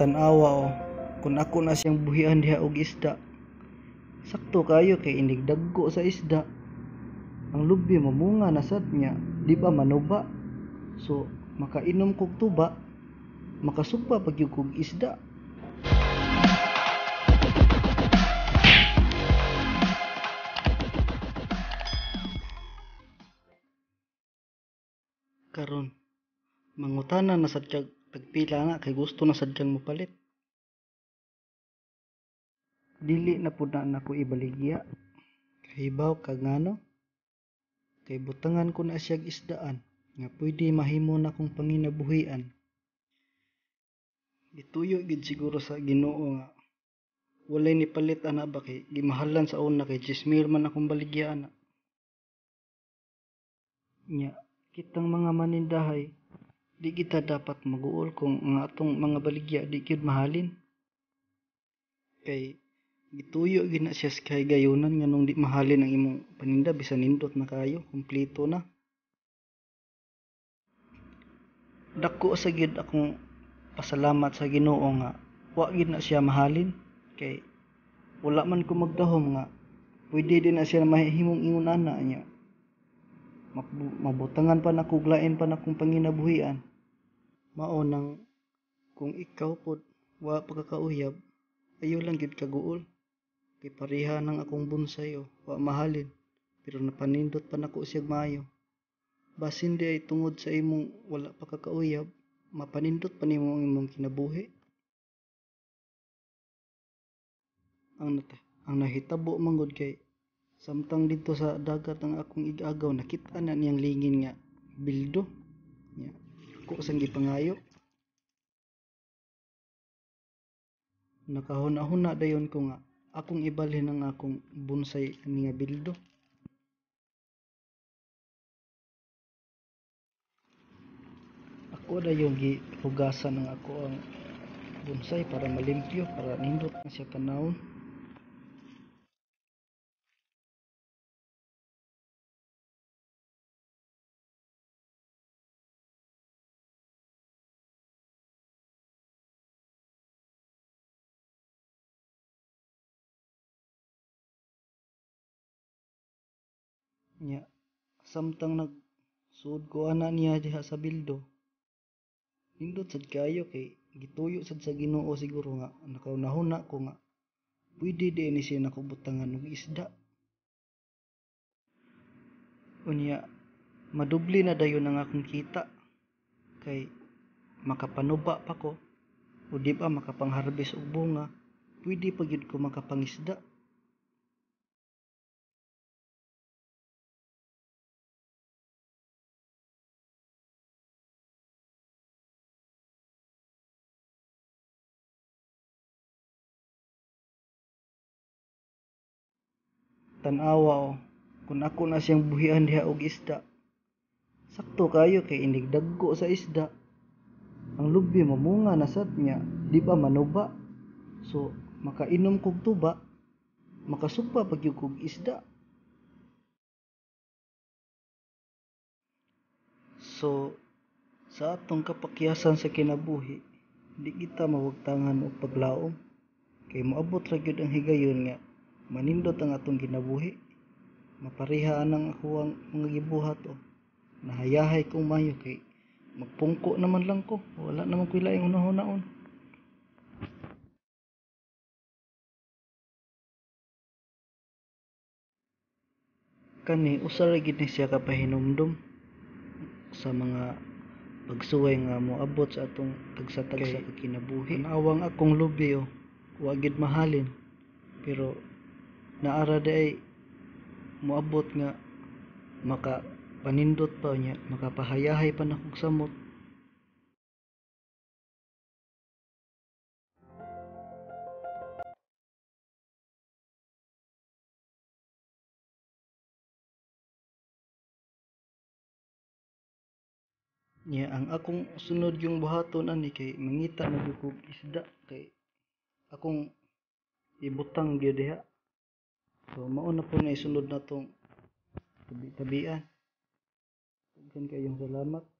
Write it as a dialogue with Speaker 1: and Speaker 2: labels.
Speaker 1: tanawa o oh. kung ako na siyang buhian diha og isda sakto kayo kay inig dagko sa isda ang lubi mamunga na sad niya di ba manuba so makainom kog tuba makasugpa pagyug kog isda karon mangutana na sa tiyag Pagpila nga kay gusto na sadyang mapalit. Dili na pud na nako ibaligya. Kahibaw kag ngano? Kay butangan ko na siyag isdaan nga pwede mahimo na kong panginabuhian. Ituyo gid siguro sa Ginoo nga walay ni palit ana ba kay gimahalan sa una kay Jismir man akong baligya ana. Nya kitang mga manindahay Di kita dapat maguol kung ang atong mga baligya di gyud mahalin. Kay gituyo gid na siya kay gayunan nganong di mahalin ang imong paninda bisan nindot na kayo, kompleto na. Dako sa gid akong pasalamat sa Ginoo nga wa gid na siya mahalin kay wala man ko magdahom nga pwede din na siya mahimong ingon ana niya mabutangan pa na kuglain pa na kung panginabuhian mao nang kung ikaw pod wa pagkakauyab ayo lang gid kaguol kay pareha nang akong bunsayo oh, wa mahalin pero napanindot pa nako siyag maayo basin di ay tungod sa imong wala pagkakauyab mapanindot pa nimo ang imong kinabuhi ang nata ang nahitabo mangod kay samtang dito sa dagat ang akong igagaw nakita na niyang lingin nga bildo ko kasang gipangayo nakahuna-huna dayon ko nga akong ibalhin ang akong bonsai ani nga bildo ako dayon gi hugasan ang ako ang bonsai para malimpyo para nindot na siya panahon niya samtang nagsuod ko ana niya diha sa bildo nindot sad kayo kay gituyo sad sa Ginoo siguro nga nakaunahon na ko nga pwede di ni siya nakubutangan og isda unya madubli na dayon ang akong kita kay makapanuba pa ko o di ba makapangharvest og bunga pwede pa gyud ko makapangisda tan-awa o oh. kun ako na siyang buhian diha og isda sakto kayo kay inig dagko sa isda ang lubi mamunga na sad niya di ba manuba so makainom kog tuba makasupa pag kog isda so sa atong kapakyasan sa kinabuhi di kita mawagtangan og paglaom kay moabot ra gyud ang higayon nga manindot ang atong ginabuhi maparihaan ang ako ang mga gibuhaton oh. nahayahay kong mayo kay magpungko naman lang ko wala naman ko ilaing unahon-naon kani usar gid ni siya kapahinumdom sa mga pagsuway nga moabot sa atong tagsa-tagsa kay kinabuhi ang akong lubi oh, wa gid mahalin pero naara ra day moabot nga maka panindot pa niya makapahayahay pa nakog samot niya ang akong sunod yung buhaton ani kay mangita na isda kay akong ibutang gyud diha So mauna po na isunod na tong tabi-tabian.
Speaker 2: Daghan kayong salamat.